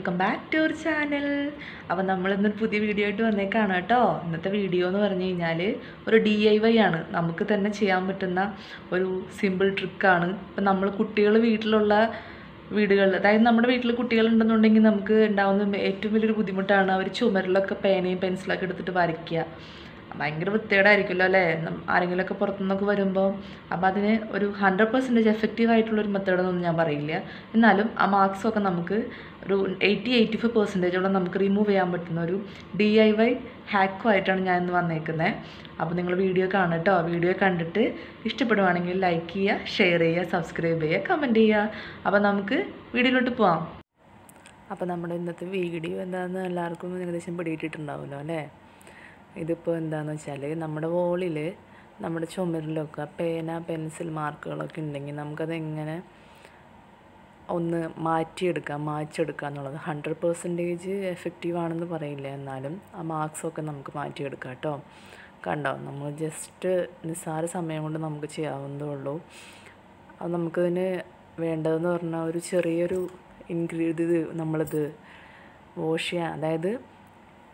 welcome back to our channel അപ്പോൾ നമ്മളിന്നൊരു പുതിയ വീഡിയോ ആയിട്ട് വന്നേക്കാണ് കേട്ടോ ഇന്നത്തെ വീഡിയോ എന്ന് പറഞ്ഞു കഴിഞ്ഞാൽ ഒരു ഡി ഐ വൈ ആണ് നമുക്ക് തന്നെ ചെയ്യാൻ പറ്റുന്ന ഒരു സിമ്പിൾ ട്രിക്കാണ് ഇപ്പം നമ്മൾ കുട്ടികൾ വീട്ടിലുള്ള വീടുകളിൽ അതായത് നമ്മുടെ വീട്ടിൽ കുട്ടികളുണ്ടെന്നുണ്ടെങ്കിൽ നമുക്ക് ഉണ്ടാകുന്ന ഏറ്റവും വലിയൊരു ബുദ്ധിമുട്ടാണ് അവർ ചുമരിലൊക്കെ പേനയും പെൻസിലൊക്കെ എടുത്തിട്ട് വരയ്ക്കുക ഭയങ്കര വൃത്തികേടായിരിക്കുമല്ലോ അല്ലേ ആരെങ്കിലുമൊക്കെ പുറത്തുനിന്നൊക്കെ വരുമ്പോൾ അപ്പം അതിന് ഒരു ഹൺഡ്രഡ് പെർസെൻറ്റേജ് എഫക്റ്റീവ് ഒരു മെത്തേഡെന്നൊന്നും ഞാൻ പറയില്ല എന്നാലും ആ മാർക്സൊക്കെ നമുക്ക് ഒരു എയ്റ്റി എയ്റ്റി ഫൈവ് പെർസെൻറ്റേജോളം നമുക്ക് റിമൂവ് ചെയ്യാൻ പറ്റുന്ന ഒരു ഡി ഐ വൈ ഹാക്കുമായിട്ടാണ് ഞാൻ ഇന്ന് വന്നേക്കുന്നത് അപ്പോൾ നിങ്ങൾ വീഡിയോ കാണട്ടോ വീഡിയോ കണ്ടിട്ട് ഇഷ്ടപ്പെടുവാണെങ്കിൽ ലൈക്ക് ചെയ്യുക ഷെയർ ചെയ്യുക സബ്സ്ക്രൈബ് ചെയ്യുക കമൻറ്റ് ചെയ്യുക അപ്പോൾ നമുക്ക് വീഡിയോയിലോട്ട് പോവാം അപ്പോൾ നമ്മുടെ ഇന്നത്തെ വീഡിയോ എന്താണെന്ന് എല്ലാവർക്കും ഏകദേശം പിടിയിട്ടിട്ടുണ്ടാവുമല്ലോ അല്ലേ ഇതിപ്പോൾ എന്താണെന്ന് വെച്ചാൽ നമ്മുടെ വോളിൽ നമ്മുടെ ചുമരിലൊക്കെ പേന പെൻസിൽ മാർക്കുകളൊക്കെ ഉണ്ടെങ്കിൽ നമുക്കത് എങ്ങനെ ഒന്ന് മാറ്റിയെടുക്കാം മാറ്റിയെടുക്കുക എന്നുള്ളത് ഹൺഡ്രഡ് പെർസെൻറ്റേജ് എഫക്റ്റീവ് ആണെന്ന് പറയില്ല എന്നാലും ആ മാർക്സൊക്കെ നമുക്ക് മാറ്റിയെടുക്കാം കേട്ടോ കണ്ടോ നമ്മൾ ജസ്റ്റ് നിസ്സാര സമയം കൊണ്ട് നമുക്ക് ചെയ്യാവുന്നതേ ഉള്ളൂ അത് നമുക്കതിന് വേണ്ടതെന്ന് പറഞ്ഞാൽ ഒരു ചെറിയൊരു ഇൻഗ്രീഡിയത് നമ്മളിത് വാഷ് ചെയ്യാൻ അതായത്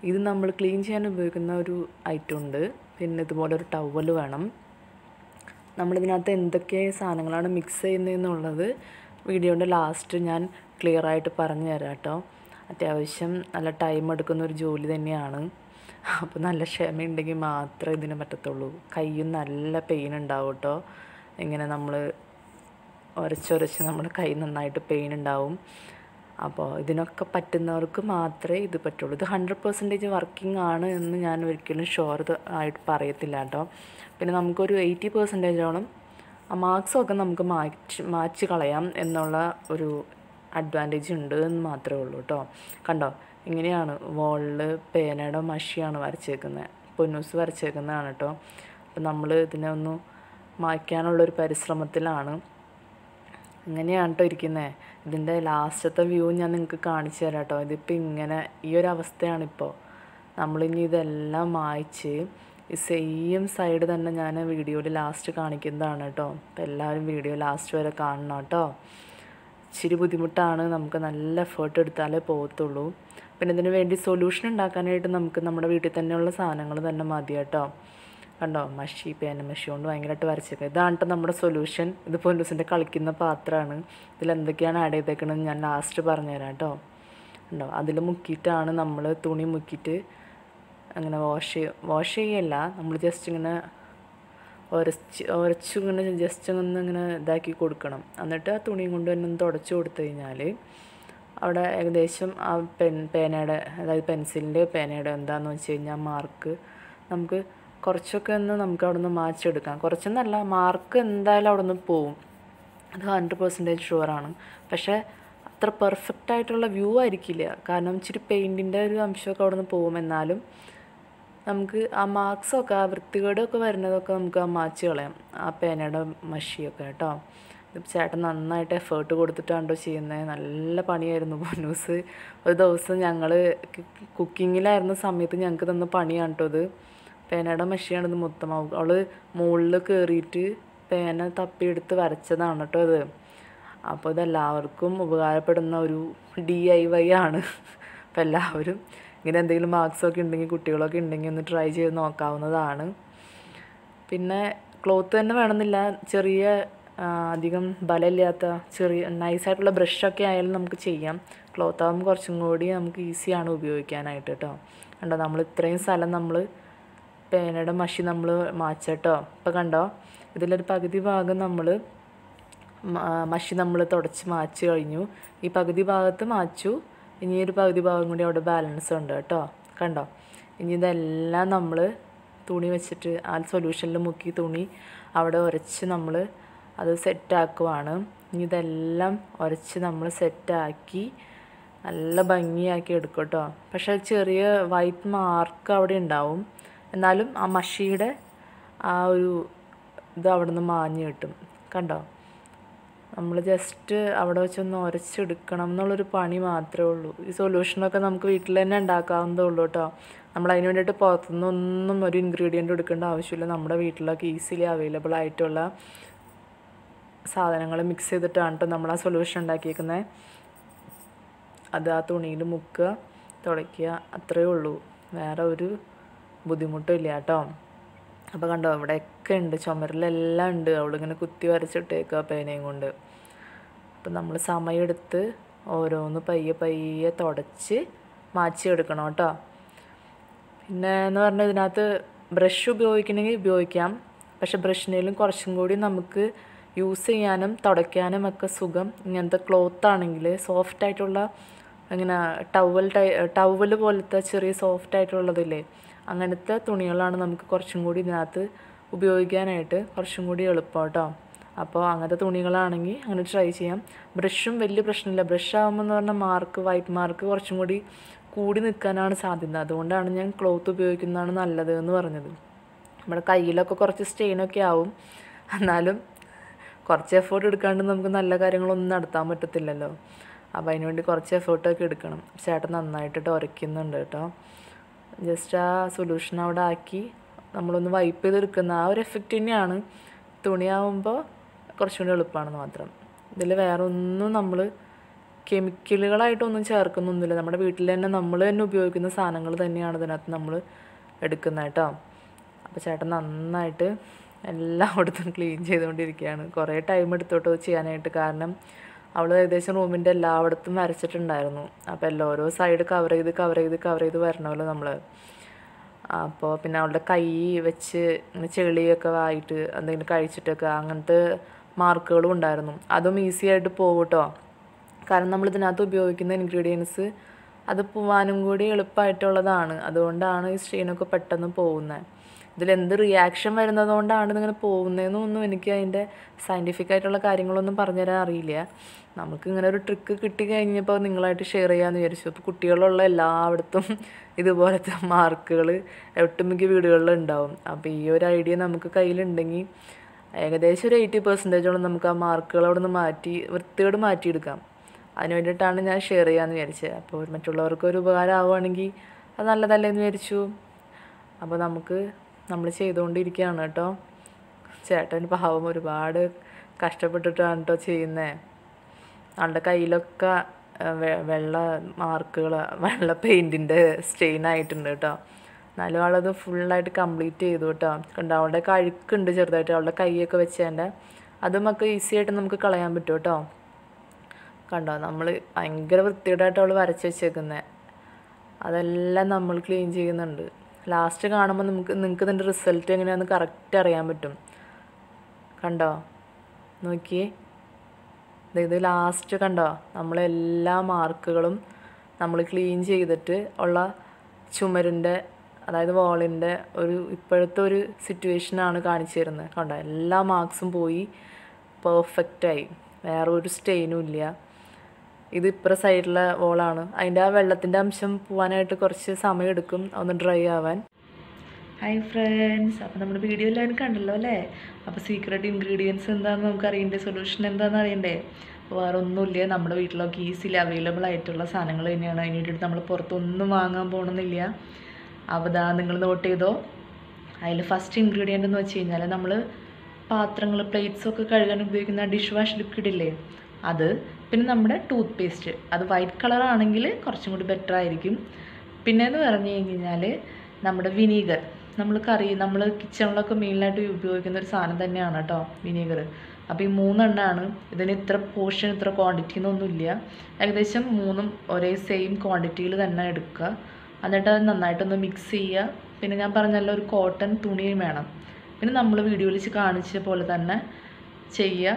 ഇത് നമ്മൾ ക്ലീൻ ചെയ്യാൻ ഉപയോഗിക്കുന്ന ഒരു ഐറ്റം ഉണ്ട് പിന്നെ ഇതുപോലെ ഒരു ടവൽ വേണം നമ്മളിതിനകത്ത് എന്തൊക്കെ സാധനങ്ങളാണ് മിക്സ് ചെയ്യുന്നതെന്നുള്ളത് വീഡിയോൻ്റെ ലാസ്റ്റ് ഞാൻ ക്ലിയർ ആയിട്ട് പറഞ്ഞു തരാം കേട്ടോ അത്യാവശ്യം നല്ല ടൈം എടുക്കുന്ന ഒരു ജോലി തന്നെയാണ് അപ്പോൾ നല്ല ക്ഷമയുണ്ടെങ്കിൽ മാത്രമേ ഇതിന് പറ്റത്തുള്ളൂ കയ്യും നല്ല പെയിൻ ഉണ്ടാവും കേട്ടോ ഇങ്ങനെ നമ്മൾ ഉരച്ചുരച്ച് നമ്മുടെ കൈ നന്നായിട്ട് പെയിൻ ഉണ്ടാവും അപ്പോൾ ഇതിനൊക്കെ പറ്റുന്നവർക്ക് മാത്രമേ ഇത് പറ്റുള്ളൂ ഇത് ഹൺഡ്രഡ് പെർസെൻറ്റേജ് വർക്കിംഗ് ആണ് എന്ന് ഞാൻ ഒരിക്കലും ഷുവർ ആയിട്ട് പറയത്തില്ല കേട്ടോ പിന്നെ നമുക്കൊരു എയ്റ്റി പെർസെൻറ്റേജോളം ആ മാർക്സൊക്കെ നമുക്ക് മാച്ച് മാച്ച് കളയാം എന്നുള്ള ഒരു അഡ്വാൻറ്റേജ് ഉണ്ട് എന്ന് മാത്രമേ ഉള്ളൂ കേട്ടോ കണ്ടോ ഇങ്ങനെയാണ് വോളില് പേനയുടെ മഷിയാണ് വരച്ചേക്കുന്നത് പൊന്നൂസ് വരച്ചേക്കുന്നതാണ് കേട്ടോ അപ്പം നമ്മൾ ഇതിനെ ഒന്ന് മായ്ക്കാനുള്ളൊരു പരിശ്രമത്തിലാണ് ഇങ്ങനെയാണ് കേട്ടോ ഇരിക്കുന്നത് ഇതിൻ്റെ ലാസ്റ്റത്തെ വ്യൂ ഞാൻ നിങ്ങൾക്ക് കാണിച്ചു തരാം കേട്ടോ ഇതിപ്പോൾ ഇങ്ങനെ ഈ ഒരു അവസ്ഥയാണിപ്പോൾ നമ്മളിനി ഇതെല്ലാം മായ്ച്ച് ഈ സെയിം സൈഡ് തന്നെ ഞാൻ വീഡിയോയിൽ ലാസ്റ്റ് കാണിക്കുന്നതാണ് കേട്ടോ അപ്പോൾ എല്ലാവരും വീഡിയോ ലാസ്റ്റ് വരെ കാണണം കേട്ടോ ഇച്ചിരി ബുദ്ധിമുട്ടാണ് നമുക്ക് നല്ല എഫേർട്ട് എടുത്താലേ പോകത്തുള്ളൂ പിന്നെ ഇതിന് വേണ്ടി സൊല്യൂഷൻ ഉണ്ടാക്കാനായിട്ട് നമുക്ക് നമ്മുടെ വീട്ടിൽ തന്നെയുള്ള സാധനങ്ങൾ തന്നെ മതി കേട്ടോ കണ്ടോ മഷി പേന മഷി കൊണ്ട് ഭയങ്കരമായിട്ട് വരച്ചത് ഇതാണ് നമ്മുടെ സൊല്യൂഷൻ ഇത് പൊന്നൂസിൻ്റെ കളിക്കുന്ന പാത്രമാണ് ഇതിൽ എന്തൊക്കെയാണ് ആഡ് ചെയ്തേക്കണമെന്ന് ഞാൻ ലാസ്റ്റ് പറഞ്ഞുതരാം കേട്ടോ ഉണ്ടോ അതിൽ മുക്കിയിട്ടാണ് നമ്മൾ തുണി മുക്കിയിട്ട് അങ്ങനെ വാഷ് വാഷ് ചെയ്യല്ല നമ്മൾ ജസ്റ്റ് ഇങ്ങനെ ഉരച്ച് ഉരച്ചിങ്ങനെ ജസ്റ്റ് ഒന്ന് ഇങ്ങനെ ഇതാക്കി കൊടുക്കണം എന്നിട്ട് ആ തുണിയും കൊണ്ട് തന്നെ ഒന്ന് തുടച്ചു കൊടുത്തു കഴിഞ്ഞാൽ അവിടെ ഏകദേശം ആ പെൻ പേനയുടെ അതായത് പെൻസിലിൻ്റെ പേനയുടെ എന്താണെന്ന് വെച്ച് കഴിഞ്ഞാൽ മാർക്ക് നമുക്ക് കുറച്ചൊക്കെ ഒന്ന് നമുക്ക് അവിടെ നിന്ന് മാച്ചെടുക്കാം കുറച്ചൊന്നല്ല മാർക്ക് എന്തായാലും അവിടെ നിന്ന് പോവും അത് ഹൺഡ്രഡ് പെർസെൻറ്റേജ് ഷുവർ ആണ് പക്ഷേ അത്ര പെർഫെക്റ്റ് ആയിട്ടുള്ള വ്യൂ ആയിരിക്കില്ല കാരണം ഇച്ചിരി പെയിൻറ്റിൻ്റെ ഒരു അംശമൊക്കെ അവിടെ നിന്ന് പോവും എന്നാലും നമുക്ക് ആ മാർക്സൊക്കെ ആ വൃത്തികേടൊക്കെ വരുന്നതൊക്കെ നമുക്ക് ആ മാച്ച് കളയാം ആ പേനയുടെ മഷിയൊക്കെ കേട്ടോ ചേട്ടൻ നന്നായിട്ട് എഫേർട്ട് കൊടുത്തിട്ടാണ്ടോ ചെയ്യുന്നത് നല്ല പണിയായിരുന്നു ബോനൂസ് ഒരു ദിവസം ഞങ്ങൾ കുക്കിങ്ങിലായിരുന്ന സമയത്ത് ഞങ്ങൾക്ക് തന്ന പണിയാണ് കേട്ടോ അത് പേനയുടെ മഷിയാണിത് മൊത്തമാവുക അവൾ മുകളിൽ കയറിയിട്ട് പേന തപ്പിയെടുത്ത് വരച്ചതാണ് കേട്ടോ ഇത് അപ്പോൾ ഇതെല്ലാവർക്കും ഉപകാരപ്പെടുന്ന ഒരു ഡി ഐ വൈ ആണ് അപ്പം എല്ലാവരും ഇങ്ങനെ എന്തെങ്കിലും മാർക്സൊക്കെ ഉണ്ടെങ്കിൽ കുട്ടികളൊക്കെ ഉണ്ടെങ്കിൽ ഒന്ന് ട്രൈ ചെയ്ത് നോക്കാവുന്നതാണ് പിന്നെ ക്ലോത്ത് തന്നെ വേണമെന്നില്ല ചെറിയ അധികം ബലമില്ലാത്ത ചെറിയ നൈസായിട്ടുള്ള ബ്രഷൊക്കെ ആയാലും നമുക്ക് ചെയ്യാം ക്ലോത്ത് ആകുമ്പോൾ കുറച്ചും കൂടി നമുക്ക് ഈസിയാണ് ഉപയോഗിക്കാനായിട്ട് കേട്ടോ കണ്ടോ നമ്മൾ ഇത്രയും സ്ഥലം നമ്മൾ പേനയുടെ മഷി നമ്മൾ മാച്ചട്ടോ ഇപ്പം കണ്ടോ ഇതിലൊരു പകുതി ഭാഗം നമ്മൾ മഷി നമ്മൾ തുടച്ച് മാച്ച് കഴിഞ്ഞു ഈ പകുതി ഭാഗത്ത് മാച്ചു ഇനി ഒരു പകുതി ഭാഗം കൂടി അവിടെ ബാലൻസ് ഉണ്ട് കേട്ടോ കണ്ടോ ഇനി ഇതെല്ലാം നമ്മൾ തുണി വെച്ചിട്ട് ആ സൊല്യൂഷനിൽ മുക്കി തുണി അവിടെ ഉരച്ച് നമ്മൾ അത് സെറ്റാക്കുവാണ് ഇനി ഇതെല്ലാം ഉരച്ച് നമ്മൾ സെറ്റാക്കി നല്ല ഭംഗിയാക്കി എടുക്കും കേട്ടോ പക്ഷേ ചെറിയ വൈറ്റ് മാർക്ക് അവിടെ ഉണ്ടാവും എന്നാലും ആ മഷിയുടെ ആ ഒരു ഇത് അവിടെ നിന്ന് മാഞ്ഞ് കിട്ടും കണ്ടോ നമ്മൾ ജസ്റ്റ് അവിടെ വെച്ചൊന്ന് ഉരച്ചെടുക്കണം എന്നുള്ളൊരു പണി മാത്രമേ ഉള്ളൂ ഈ സൊല്യൂഷനൊക്കെ നമുക്ക് വീട്ടിൽ തന്നെ ഉണ്ടാക്കാവുന്നതേ ഉള്ളൂ കേട്ടോ നമ്മൾ അതിന് വേണ്ടിയിട്ട് പുറത്തുനിന്ന് ഒന്നും ഒരു ഇൻഗ്രീഡിയൻ്റ് എടുക്കേണ്ട ആവശ്യമില്ല നമ്മുടെ വീട്ടിലൊക്കെ ഈസിലി അവൈലബിൾ ആയിട്ടുള്ള സാധനങ്ങൾ മിക്സ് ചെയ്തിട്ടാണ് കേട്ടോ നമ്മൾ ആ സൊല്യൂഷൻ ഉണ്ടാക്കിയേക്കുന്നത് അത് ആ തുണിയിൽ മുക്കുക തുടയ്ക്കുക അത്രയേ ഉള്ളൂ വേറെ ഒരു ബുദ്ധിമുട്ടില്ല കേട്ടോ അപ്പോൾ കണ്ടോ ഇവിടെയൊക്കെ ഉണ്ട് ചുമരിലെല്ലാം ഉണ്ട് അവളിങ്ങനെ കുത്തി വരച്ചിട്ടേക്കുക പേനയും കൊണ്ട് അപ്പം നമ്മൾ സമയമെടുത്ത് ഓരോന്ന് പയ്യെ പയ്യെ തുടച്ച് മാച്ചിയെടുക്കണം കേട്ടോ പിന്നെ എന്ന് പറഞ്ഞാൽ ഇതിനകത്ത് ബ്രഷ് ഉപയോഗിക്കണമെങ്കിൽ ഉപയോഗിക്കാം പക്ഷെ ബ്രഷിനേലും കുറച്ചും കൂടി നമുക്ക് യൂസ് ചെയ്യാനും തുടയ്ക്കാനും ഒക്കെ സുഖം ഇങ്ങനത്തെ ക്ലോത്ത് ആണെങ്കിൽ സോഫ്റ്റ് ആയിട്ടുള്ള ഇങ്ങനെ ടവൽ ടൈ ടവൽ പോലത്തെ ചെറിയ സോഫ്റ്റ് ആയിട്ടുള്ളതില്ലേ അങ്ങനത്തെ തുണികളാണ് നമുക്ക് കുറച്ചും കൂടി ഇതിനകത്ത് ഉപയോഗിക്കാനായിട്ട് കുറച്ചും കൂടി എളുപ്പം കേട്ടോ അപ്പോൾ അങ്ങനത്തെ തുണികളാണെങ്കിൽ അങ്ങനെ ട്രൈ ചെയ്യാം ബ്രഷും വലിയ പ്രശ്നമില്ല ബ്രഷ് ആകുമ്പോൾ എന്ന് പറഞ്ഞാൽ മാർക്ക് വൈറ്റ് മാർക്ക് കുറച്ചും കൂടി കൂടി നിൽക്കാനാണ് സാധ്യത അതുകൊണ്ടാണ് ഞാൻ ക്ലോത്ത് ഉപയോഗിക്കുന്നതാണ് നല്ലത് എന്ന് പറഞ്ഞത് നമ്മുടെ കയ്യിലൊക്കെ കുറച്ച് സ്റ്റെയിനൊക്കെ ആവും എന്നാലും കുറച്ച് എഫേർട്ട് എടുക്കാണ്ട് നമുക്ക് നല്ല കാര്യങ്ങളൊന്നും നടത്താൻ പറ്റത്തില്ലല്ലോ അപ്പോൾ അതിനുവേണ്ടി കുറച്ച് എഫേർട്ടൊക്കെ എടുക്കണം ചേട്ടൻ നന്നായിട്ട് ഉരയ്ക്കുന്നുണ്ട് കേട്ടോ ജസ്റ്റ് ആ സൊല്യൂഷൻ അവിടെ ആക്കി നമ്മളൊന്ന് വൈപ്പ് ചെയ്തെടുക്കുന്ന ആ ഒരു എഫക്റ്റ് തന്നെയാണ് തുണിയാവുമ്പോൾ കുറച്ചും കൂടി എളുപ്പമാണെന്ന് മാത്രം ഇതിൽ വേറെ ഒന്നും നമ്മൾ കെമിക്കലുകളായിട്ടൊന്നും ചേർക്കുന്നൊന്നുമില്ല നമ്മുടെ വീട്ടിൽ തന്നെ നമ്മൾ തന്നെ ഉപയോഗിക്കുന്ന സാധനങ്ങൾ തന്നെയാണ് ഇതിനകത്ത് നമ്മൾ എടുക്കുന്നത് കേട്ടോ അപ്പോൾ ചേട്ടൻ നന്നായിട്ട് എല്ലാം അവിടുത്തെ ക്ലീൻ ചെയ്തുകൊണ്ടിരിക്കുകയാണ് കുറേ ടൈം എടുത്തോട്ടോ ചെയ്യാനായിട്ട് കാരണം അവൾ ഏകദേശം റൂമിൻ്റെ എല്ലായിടത്തും വരച്ചിട്ടുണ്ടായിരുന്നു അപ്പോൾ എല്ലാ ഓരോ സൈഡ് കവർ ചെയ്ത് കവർ ചെയ്ത് കവർ ചെയ്ത് വരണമല്ലോ നമ്മൾ അപ്പോൾ പിന്നെ അവളുടെ കൈ വെച്ച് ചെളിയൊക്കെ ആയിട്ട് എന്തെങ്കിലും കഴിച്ചിട്ടൊക്കെ അങ്ങനത്തെ മാർക്കുകളും ഉണ്ടായിരുന്നു അതും ഈസി ആയിട്ട് പോകും കേട്ടോ കാരണം നമ്മൾ ഇതിനകത്ത് ഉപയോഗിക്കുന്ന ഇൻഗ്രീഡിയൻസ് അത് പോവാനും കൂടി എളുപ്പമായിട്ടുള്ളതാണ് അതുകൊണ്ടാണ് ഈ സ്ട്രീനൊക്കെ പെട്ടെന്ന് പോകുന്നത് ഇതിലെന്ത് റിയാക്ഷൻ വരുന്നത് കൊണ്ടാണ് ഇതിങ്ങനെ ഒന്നും എനിക്ക് അതിൻ്റെ സയൻറ്റിഫിക് ആയിട്ടുള്ള കാര്യങ്ങളൊന്നും പറഞ്ഞുതരാൻ അറിയില്ല നമുക്ക് ഇങ്ങനെ ഒരു ട്രിക്ക് കിട്ടി കഴിഞ്ഞപ്പോൾ നിങ്ങളായിട്ട് ഷെയർ ചെയ്യാമെന്ന് വിചാരിച്ചു അപ്പോൾ കുട്ടികളുള്ള എല്ലായിടത്തും ഇതുപോലത്തെ മാർക്കുകൾ ഒട്ടുമിക്ക വീടുകളിൽ ഉണ്ടാവും അപ്പോൾ ഈ ഒരു ഐഡിയ നമുക്ക് കയ്യിലുണ്ടെങ്കിൽ ഏകദേശം ഒരു എയ്റ്റി പെർസെൻറ്റേജോളം നമുക്ക് ആ മാർക്കുകൾ അവിടെ നിന്ന് മാറ്റി വൃത്തിയോട് മാറ്റിയെടുക്കാം അതിന് വേണ്ടിയിട്ടാണ് ഞാൻ ഷെയർ ചെയ്യാമെന്ന് വിചാരിച്ചത് അപ്പോൾ മറ്റുള്ളവർക്ക് ഒരു ഉപകാരം ആവുകയാണെങ്കിൽ അത് നല്ലതല്ലേ എന്ന് വിചാരിച്ചു അപ്പോൾ നമുക്ക് നമ്മൾ ചെയ്തുകൊണ്ടിരിക്കുകയാണ് കേട്ടോ ചേട്ടൻ പാവം ഒരുപാട് കഷ്ടപ്പെട്ടിട്ടാണ് കേട്ടോ ചെയ്യുന്നത് ആളുടെ കയ്യിലൊക്കെ വെള്ള മാർക്കുകൾ വെള്ള പെയിൻറ്റിൻ്റെ സ്റ്റെയിൻ ആയിട്ടുണ്ട് കേട്ടോ എന്നാലും ആളത് ഫുള്ളായിട്ട് കംപ്ലീറ്റ് ചെയ്തു കേട്ടോ കണ്ടോ അവളുടെ കഴുക്കുണ്ട് ചെറുതായിട്ട് അവളുടെ കൈയൊക്കെ വെച്ചതിൻ്റെ അതുമൊക്കെ ഈസി ആയിട്ട് നമുക്ക് കളയാൻ പറ്റും കേട്ടോ കണ്ടോ നമ്മൾ ഭയങ്കര വൃത്തിയുടെയായിട്ട് അവൾ വരച്ച് വെച്ചേക്കുന്നത് അതെല്ലാം നമ്മൾ ക്ലീൻ ചെയ്യുന്നുണ്ട് ലാസ്റ്റ് കാണുമ്പോൾ നമുക്ക് നിങ്ങൾക്ക് ഇതിൻ്റെ റിസൾട്ട് എങ്ങനെയാണെന്ന് കറക്റ്റ് അറിയാൻ പറ്റും കണ്ടോ നോക്കിയേ ഇത് ലാസ്റ്റ് കണ്ടോ നമ്മളെല്ലാ മാർക്കുകളും നമ്മൾ ക്ലീൻ ചെയ്തിട്ട് ഉള്ള ചുമരിൻ്റെ അതായത് വാളിൻ്റെ ഒരു ഇപ്പോഴത്തെ ഒരു സിറ്റുവേഷനാണ് കാണിച്ചു തരുന്നത് കണ്ടോ എല്ലാ മാർക്സും പോയി പെർഫെക്റ്റായി വേറെ ഒരു സ്റ്റെയിനും ഇല്ല ഇത് ഇപ്പുറ സൈഡിലെ വോളാണ് അതിൻ്റെ ആ വെള്ളത്തിൻ്റെ അംശം പോവാനായിട്ട് കുറച്ച് സമയമെടുക്കും ഒന്ന് ഡ്രൈ ആവാൻ ഹായ് ഫ്രണ്ട്സ് അപ്പോൾ നമ്മുടെ വീഡിയോ എല്ലാവരും കണ്ടല്ലോ അല്ലേ അപ്പോൾ സീക്രട്ട് ഇൻഗ്രീഡിയൻസ് എന്താണെന്ന് നമുക്ക് അറിയണ്ടേ സൊല്യൂഷൻ എന്താണെന്ന് അറിയണ്ടേ വേറെ ഒന്നുമില്ല നമ്മുടെ വീട്ടിലൊക്കെ ഈസിലി അവൈലബിൾ ആയിട്ടുള്ള സാധനങ്ങൾ തന്നെയാണ് അതിനായിട്ട് നമ്മൾ പുറത്തൊന്നും വാങ്ങാൻ പോകണമെന്നില്ല അപ്പോൾ ദാ നിങ്ങൾ നോട്ട് ചെയ്തോ അതിൽ ഫസ്റ്റ് ഇൻഗ്രീഡിയൻ്റ് എന്ന് വെച്ച് കഴിഞ്ഞാൽ നമ്മൾ പാത്രങ്ങൾ പ്ലേറ്റ്സൊക്കെ കഴുകാൻ ഉപയോഗിക്കുന്ന ഡിഷ് വാഷ് ലിക്വിഡ് ഇല്ലേ അത് പിന്നെ നമ്മുടെ ടൂത്ത് പേസ്റ്റ് അത് വൈറ്റ് കളറാണെങ്കിൽ കുറച്ചും കൂടി ബെറ്റർ ആയിരിക്കും പിന്നെ എന്ന് പറഞ്ഞു കഴിഞ്ഞാൽ നമ്മുടെ വിനീഗർ നമ്മൾ കറി നമ്മൾ കിച്ചണിലൊക്കെ മെയിനായിട്ട് ഉപയോഗിക്കുന്ന ഒരു സാധനം തന്നെയാണ് കേട്ടോ വിനീഗർ അപ്പോൾ ഈ മൂന്നെണ്ണമാണ് ഇതിന് ഇത്ര പോർഷൻ ഇത്ര ക്വാണ്ടിറ്റി എന്നൊന്നുമില്ല ഏകദേശം മൂന്നും ഒരേ സെയിം ക്വാണ്ടിറ്റിയിൽ തന്നെ എടുക്കുക എന്നിട്ട് അത് നന്നായിട്ടൊന്ന് മിക്സ് ചെയ്യുക പിന്നെ ഞാൻ പറഞ്ഞല്ലോ ഒരു കോട്ടൺ തുണിയും വേണം പിന്നെ നമ്മൾ വീഡിയോയിൽ കാണിച്ച പോലെ തന്നെ ചെയ്യുക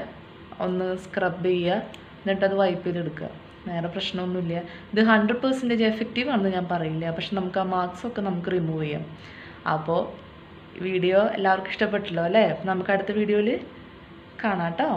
ഒന്ന് സ്ക്രബ് ചെയ്യുക എന്നിട്ടത് വൈപ്പിലെടുക്കുക വേറെ പ്രശ്നമൊന്നുമില്ല ഇത് ഹൺഡ്രഡ് പെർസെൻറ്റേജ് എഫക്റ്റീവ് ആണെന്ന് ഞാൻ പറയില്ല പക്ഷെ നമുക്ക് ആ മാർക്സൊക്കെ നമുക്ക് റിമൂവ് ചെയ്യാം അപ്പോൾ വീഡിയോ എല്ലാവർക്കും ഇഷ്ടപ്പെട്ടല്ലോ അല്ലേ നമുക്ക് അടുത്ത വീഡിയോയിൽ കാണാം കേട്ടോ